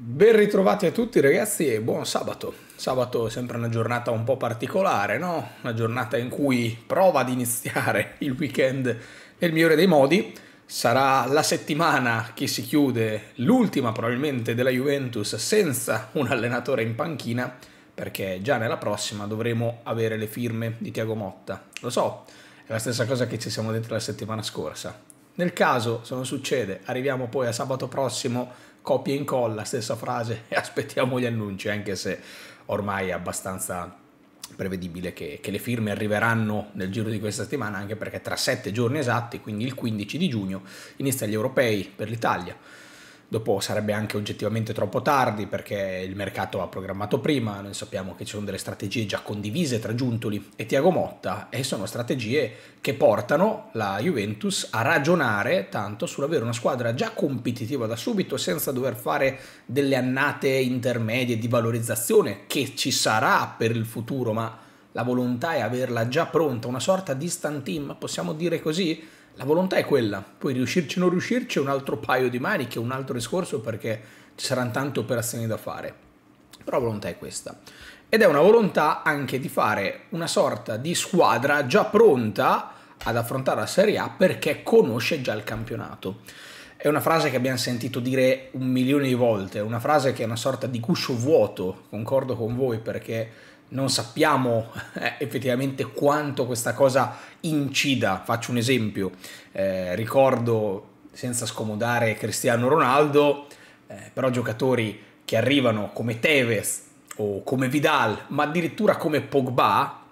Ben ritrovati a tutti ragazzi e buon sabato. Sabato è sempre una giornata un po' particolare, no? Una giornata in cui prova ad iniziare il weekend nel migliore dei modi. Sarà la settimana che si chiude, l'ultima probabilmente della Juventus senza un allenatore in panchina, perché già nella prossima dovremo avere le firme di Tiago Motta. Lo so, è la stessa cosa che ci siamo dette la settimana scorsa. Nel caso, se non succede, arriviamo poi a sabato prossimo copia e incolla, stessa frase e aspettiamo gli annunci, anche se ormai è abbastanza prevedibile che, che, le firme arriveranno nel giro di questa settimana, anche perché tra sette giorni esatti, quindi il 15 di giugno, inizia gli europei per l'Italia Dopo sarebbe anche oggettivamente troppo tardi perché il mercato ha programmato prima, noi sappiamo che ci sono delle strategie già condivise tra Giuntoli e Tiago Motta e sono strategie che portano la Juventus a ragionare tanto sull'avere una squadra già competitiva da subito senza dover fare delle annate intermedie di valorizzazione che ci sarà per il futuro, ma la volontà è averla già pronta, una sorta di stand team, possiamo dire così? la volontà è quella, poi riuscirci o non riuscirci è un altro paio di maniche, un altro discorso perché ci saranno tante operazioni da fare, però la volontà è questa. Ed è una volontà anche di fare una sorta di squadra già pronta ad affrontare la Serie A perché conosce già il campionato. È una frase che abbiamo sentito dire un milione di volte, una frase che è una sorta di guscio vuoto, concordo con voi perché non sappiamo eh, effettivamente quanto questa cosa incida. Faccio un esempio, eh, ricordo senza scomodare Cristiano Ronaldo, eh, però giocatori che arrivano come Tevez o come Vidal, ma addirittura come Pogba,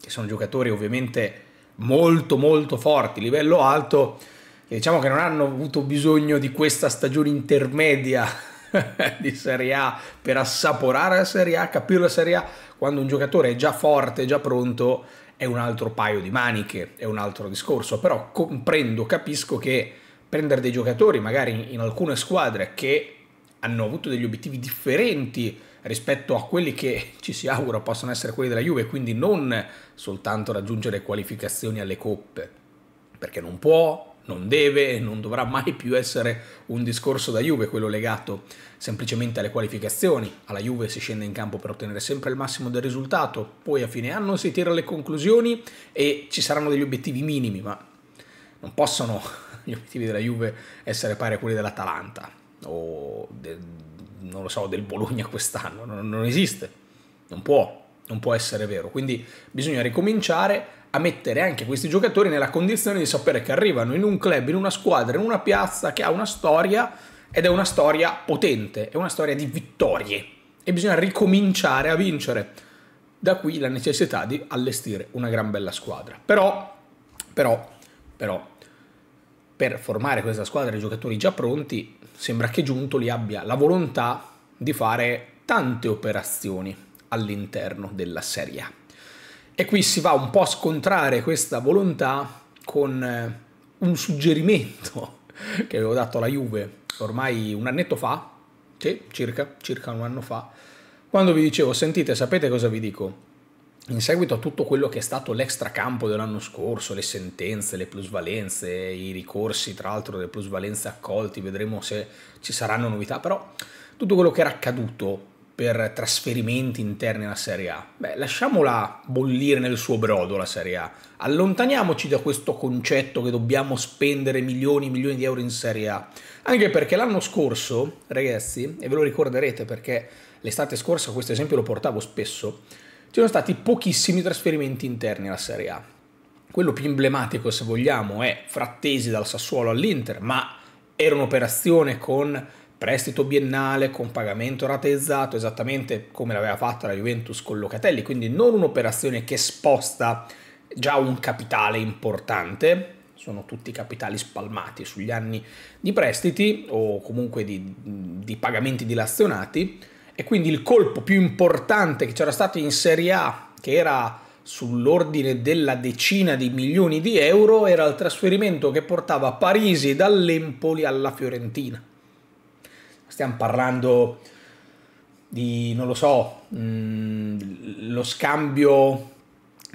che sono giocatori ovviamente molto molto forti, livello alto, che diciamo che non hanno avuto bisogno di questa stagione intermedia di Serie A per assaporare la Serie A, capire la Serie A, quando un giocatore è già forte, già pronto, è un altro paio di maniche, è un altro discorso, però comprendo, capisco che prendere dei giocatori magari in alcune squadre che hanno avuto degli obiettivi differenti rispetto a quelli che ci si augura possano essere quelli della Juve, quindi non soltanto raggiungere qualificazioni alle coppe, perché non può, non deve e non dovrà mai più essere un discorso da Juve, quello legato semplicemente alle qualificazioni. Alla Juve si scende in campo per ottenere sempre il massimo del risultato, poi a fine anno si tira le conclusioni e ci saranno degli obiettivi minimi, ma non possono gli obiettivi della Juve essere pari a quelli dell'Atalanta o del, non lo so, del Bologna quest'anno, non, non esiste, non può, non può essere vero. Quindi bisogna ricominciare mettere anche questi giocatori nella condizione di sapere che arrivano in un club, in una squadra, in una piazza che ha una storia ed è una storia potente, è una storia di vittorie e bisogna ricominciare a vincere. Da qui la necessità di allestire una gran bella squadra. Però, però, però, per formare questa squadra di giocatori già pronti, sembra che Giuntoli abbia la volontà di fare tante operazioni all'interno della Serie A. E qui si va un po' a scontrare questa volontà con eh, un suggerimento che avevo dato alla Juve ormai un annetto fa, sì, circa, circa un anno fa, quando vi dicevo, sentite, sapete cosa vi dico? In seguito a tutto quello che è stato l'extracampo dell'anno scorso, le sentenze, le plusvalenze, i ricorsi tra l'altro delle plusvalenze accolti, vedremo se ci saranno novità, però tutto quello che era accaduto per trasferimenti interni alla Serie A? Beh, lasciamola bollire nel suo brodo la Serie A. Allontaniamoci da questo concetto che dobbiamo spendere milioni e milioni di euro in Serie A. Anche perché l'anno scorso, ragazzi, e ve lo ricorderete perché l'estate scorsa questo esempio lo portavo spesso, ci sono stati pochissimi trasferimenti interni alla Serie A. Quello più emblematico, se vogliamo, è Frattesi dal Sassuolo all'Inter, ma era un'operazione con prestito biennale con pagamento rateizzato, esattamente come l'aveva fatta la Juventus con Locatelli, quindi non un'operazione che sposta già un capitale importante, sono tutti capitali spalmati sugli anni di prestiti o comunque di, di pagamenti dilazionati e quindi il colpo più importante che c'era stato in Serie A, che era sull'ordine della decina di milioni di euro, era il trasferimento che portava Parisi dall'Empoli alla Fiorentina stiamo parlando di, non lo so, mh, mm, lo scambio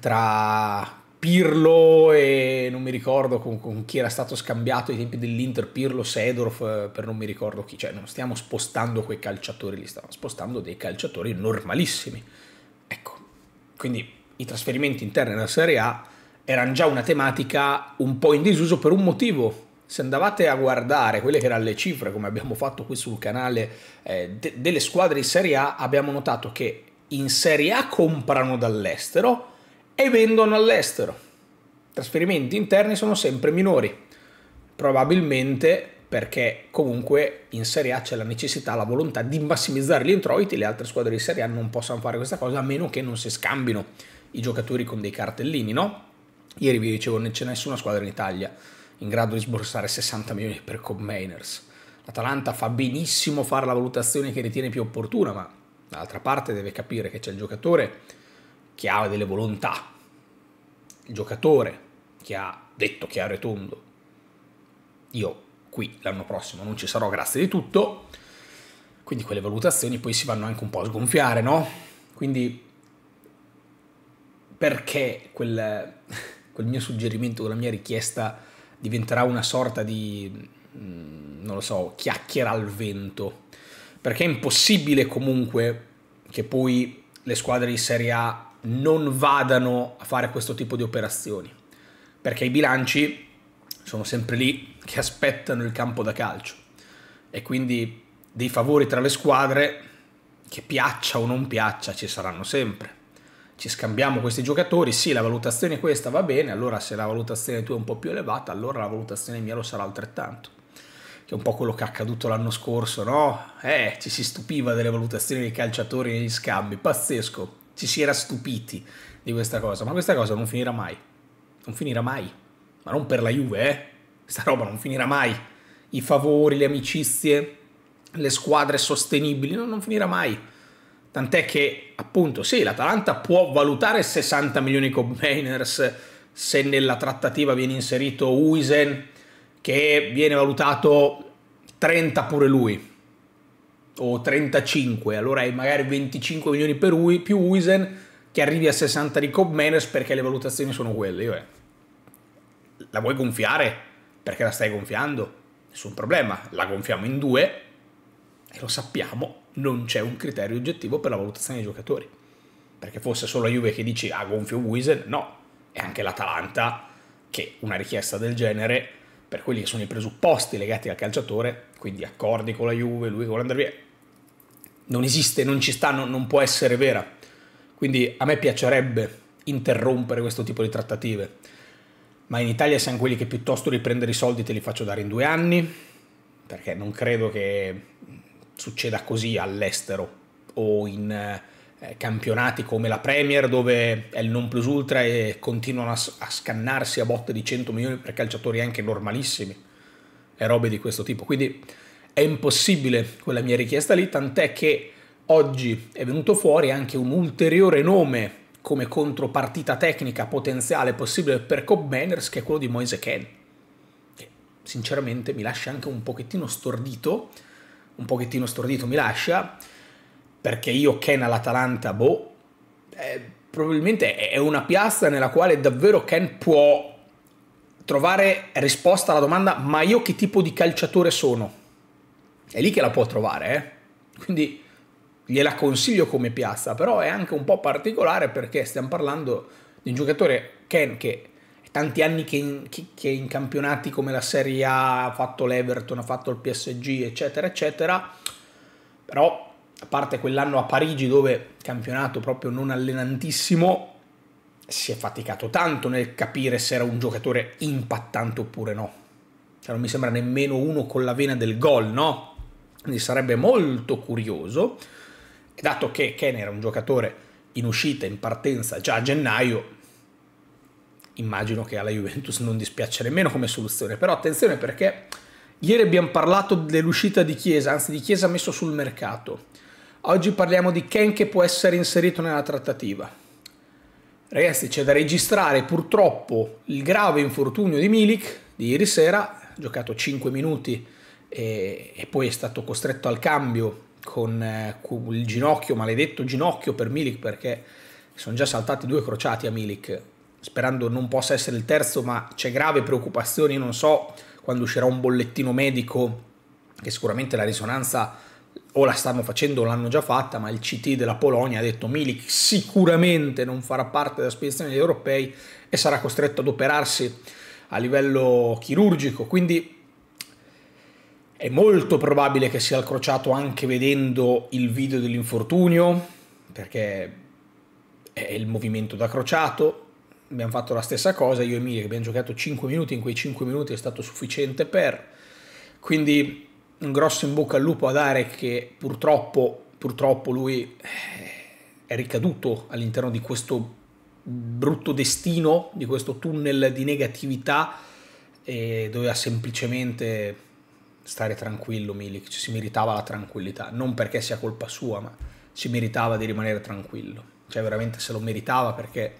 tra Pirlo e non mi ricordo con, con, chi era stato scambiato ai tempi dell'Inter, Pirlo, Sedorf, eh, per non mi ricordo chi, cioè non stiamo spostando quei calciatori lì, stiamo spostando dei calciatori normalissimi. Ecco, quindi i trasferimenti interni nella Serie A erano già una tematica un po' in disuso per un motivo, se andavate a guardare quelle che erano le cifre, come abbiamo fatto qui sul canale, eh, de- delle squadre di Serie A, abbiamo notato che in Serie A comprano dall'estero e vendono all'estero. trasferimenti interni sono sempre minori, probabilmente perché comunque in Serie A c'è la necessità, la volontà di massimizzare gli introiti, le altre squadre di Serie A non possono fare questa cosa a meno che non si scambino i giocatori con dei cartellini, no? Ieri vi dicevo, non c'è nessuna squadra in Italia in grado di sborsare 60 milioni per Commainers. L'Atalanta fa benissimo fare la valutazione che ritiene più opportuna, ma dall'altra parte deve capire che c'è il giocatore che ha delle volontà, il giocatore che ha detto chiaro e tondo, io qui l'anno prossimo non ci sarò grazie di tutto, quindi quelle valutazioni poi si vanno anche un po' a sgonfiare, no? Quindi perché quel, quel mio suggerimento, quella mia richiesta diventerà una sorta di, mm, non lo so, chiacchiera al vento, perché è impossibile comunque che poi le squadre di Serie A non vadano a fare questo tipo di operazioni, perché i bilanci sono sempre lì che aspettano il campo da calcio e quindi dei favori tra le squadre che piaccia o non piaccia ci saranno sempre ci scambiamo questi giocatori, sì la valutazione è questa, va bene, allora se la valutazione tua è un po' più elevata, allora la valutazione mia lo sarà altrettanto. Che è un po' quello che è accaduto l'anno scorso, no? Eh, ci si stupiva delle valutazioni dei calciatori negli scambi, pazzesco, ci si era stupiti di questa cosa, ma questa cosa non finirà mai, non finirà mai, ma non per la Juve, eh? Questa roba non finirà mai, i favori, le amicizie, le squadre sostenibili, no, non finirà mai Tant'è che, appunto, sì, l'Atalanta può valutare 60 milioni Combiners se nella trattativa viene inserito Uisen, che viene valutato 30 pure lui, o 35, allora hai magari 25 milioni per lui, più Uisen, che arrivi a 60 di Cobb Combiners perché le valutazioni sono quelle. Io, eh, la vuoi gonfiare? Perché la stai gonfiando? Nessun problema, la gonfiamo in due e lo sappiamo, non c'è un criterio oggettivo per la valutazione dei giocatori. Perché fosse solo la Juve che dice a ah, gonfio Wiesel, no, è anche l'Atalanta che una richiesta del genere, per quelli che sono i presupposti legati al calciatore, quindi accordi con la Juve, lui vuole andare via, non esiste, non ci sta, non, non può essere vera. Quindi a me piacerebbe interrompere questo tipo di trattative, ma in Italia siamo quelli che piuttosto riprendere i soldi te li faccio dare in due anni, perché non credo che succeda così all'estero o in eh, campionati come la Premier dove è il non plus ultra e continuano a, a scannarsi a botte di 100 milioni per calciatori anche normalissimi e robe di questo tipo. Quindi è impossibile quella mia richiesta lì, tant'è che oggi è venuto fuori anche un ulteriore nome come contropartita tecnica potenziale possibile per Cobb Manners, che è quello di Moise Ken. Che sinceramente mi lascia anche un pochettino stordito un pochettino stordito mi lascia, perché io Ken all'Atalanta, boh, eh, è, probabilmente è una piazza nella quale davvero Ken può trovare risposta alla domanda ma io che tipo di calciatore sono? È lì che la può trovare, eh? quindi gliela consiglio come piazza, però è anche un po' particolare perché stiamo parlando di un giocatore Ken che tanti anni che in, che, che in, campionati come la Serie A ha fatto l'Everton, ha fatto il PSG, eccetera, eccetera. Però, a parte quell'anno a Parigi dove campionato proprio non allenantissimo, si è faticato tanto nel capire se era un giocatore impattante oppure no. Cioè, non mi sembra nemmeno uno con la vena del gol, no? Quindi sarebbe molto curioso. dato che Ken era un giocatore in uscita, in partenza, già a gennaio, immagino che alla Juventus non dispiace nemmeno come soluzione, però attenzione perché ieri abbiamo parlato dell'uscita di Chiesa, anzi di Chiesa messo sul mercato, oggi parliamo di Ken che può essere inserito nella trattativa. Ragazzi c'è da registrare purtroppo il grave infortunio di Milik di ieri sera, ha giocato 5 minuti e, e poi è stato costretto al cambio con, eh, con il ginocchio, maledetto ginocchio per Milik perché sono già saltati due crociati a Milik sperando non possa essere il terzo, ma c'è grave preoccupazione, Io non so quando uscirà un bollettino medico, che sicuramente la risonanza o la stanno facendo o l'hanno già fatta, ma il CT della Polonia ha detto Milik sicuramente non farà parte della spedizione degli europei e sarà costretto ad operarsi a livello chirurgico, quindi è molto probabile che sia al crociato anche vedendo il video dell'infortunio, perché è il movimento da crociato, abbiamo fatto la stessa cosa, io e Miri abbiamo giocato 5 minuti, in quei 5 minuti è stato sufficiente per... Quindi un grosso in bocca al lupo ad Arek che purtroppo, purtroppo lui eh, è ricaduto all'interno di questo brutto destino, di questo tunnel di negatività e doveva semplicemente stare tranquillo Milik, si meritava la tranquillità, non perché sia colpa sua, ma si meritava di rimanere tranquillo, cioè veramente se lo meritava perché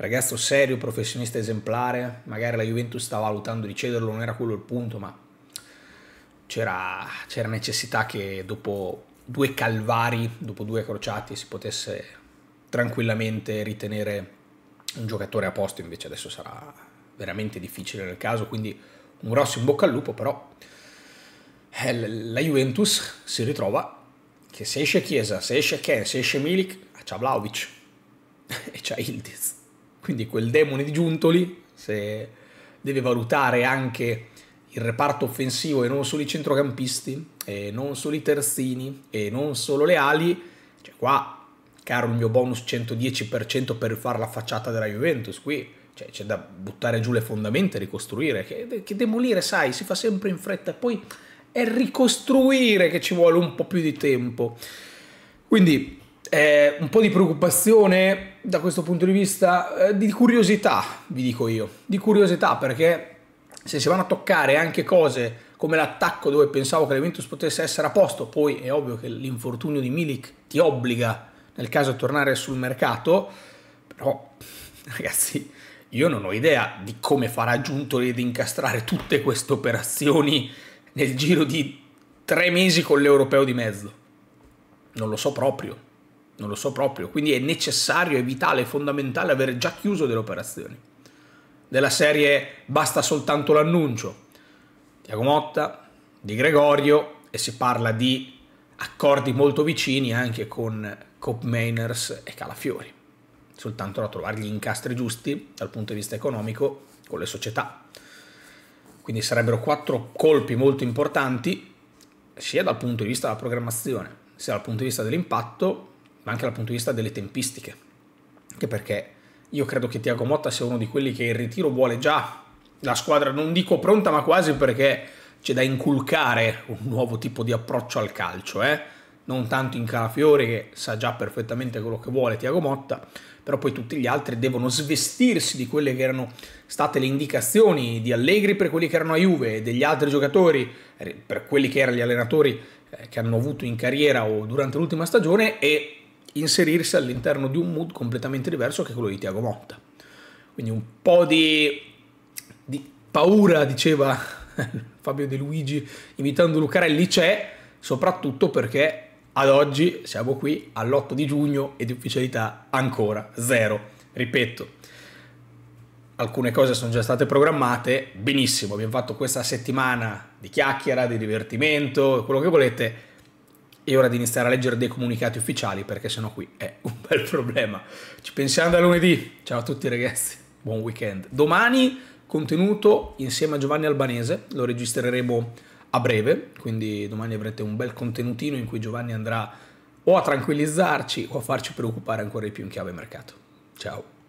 ragazzo serio, professionista esemplare, magari la Juventus stava valutando di cederlo, non era quello il punto, ma c'era, c'era necessità che dopo due calvari, dopo due crociati, si potesse tranquillamente ritenere un giocatore a posto, invece adesso sarà veramente difficile nel caso, quindi un grosso in bocca al lupo, però eh, la Juventus si ritrova che se esce Chiesa, se esce Ken, se esce Milik, c'ha Vlaovic e c'ha Ildiz. Quindi quel demone di Giuntoli, se deve valutare anche il reparto offensivo e non solo i centrocampisti, e non solo i terzini, e non solo le ali, cioè qua, caro il mio bonus 110% per fare la facciata della Juventus, qui cioè, c'è da buttare giù le fondamenta e ricostruire, che, che demolire, sai, si fa sempre in fretta, poi è ricostruire che ci vuole un po' più di tempo. Quindi eh, un po' di preoccupazione da questo punto di vista, eh, di curiosità, vi dico io, di curiosità perché se si vanno a toccare anche cose come l'attacco dove pensavo che l'Eventus potesse essere a posto, poi è ovvio che l'infortunio di Milik ti obbliga nel caso a tornare sul mercato, però ragazzi io non ho idea di come farà Giuntoli ad incastrare tutte queste operazioni nel giro di tre mesi con l'europeo di mezzo. Non lo so proprio. Non lo so proprio, quindi è necessario, è vitale, è fondamentale avere già chiuso delle operazioni. Della serie basta soltanto l'annuncio. Tiago Motta, di Gregorio e si parla di accordi molto vicini anche con Cop Mainers e Calafiori. Soltanto da trovare gli incastri giusti dal punto di vista economico con le società. Quindi sarebbero quattro colpi molto importanti sia dal punto di vista della programmazione, sia dal punto di vista dell'impatto ma anche dal punto di vista delle tempistiche. Anche perché io credo che Tiago Motta sia uno di quelli che il ritiro vuole già la squadra, non dico pronta, ma quasi perché c'è da inculcare un nuovo tipo di approccio al calcio, eh? non tanto in Calafiori che sa già perfettamente quello che vuole Tiago Motta, però poi tutti gli altri devono svestirsi di quelle che erano state le indicazioni di Allegri per quelli che erano a Juve, e degli altri giocatori, eh, per quelli che erano gli allenatori eh, che hanno avuto in carriera o durante l'ultima stagione e inserirsi all'interno di un mood completamente diverso che quello di Tiago Motta. Quindi un po' di, di paura, diceva Fabio De Luigi imitando Lucarelli, c'è soprattutto perché ad oggi siamo qui all'8 di giugno e di ufficialità ancora zero. Ripeto, alcune cose sono già state programmate, benissimo, abbiamo fatto questa settimana di chiacchiera, di divertimento, quello che volete è ora di iniziare a leggere dei comunicati ufficiali perché sennò qui è un bel problema. Ci pensiamo da lunedì. Ciao a tutti ragazzi, buon weekend. Domani contenuto insieme a Giovanni Albanese, lo registreremo a breve, quindi domani avrete un bel contenutino in cui Giovanni andrà o a tranquillizzarci o a farci preoccupare ancora di più in chiave mercato. Ciao.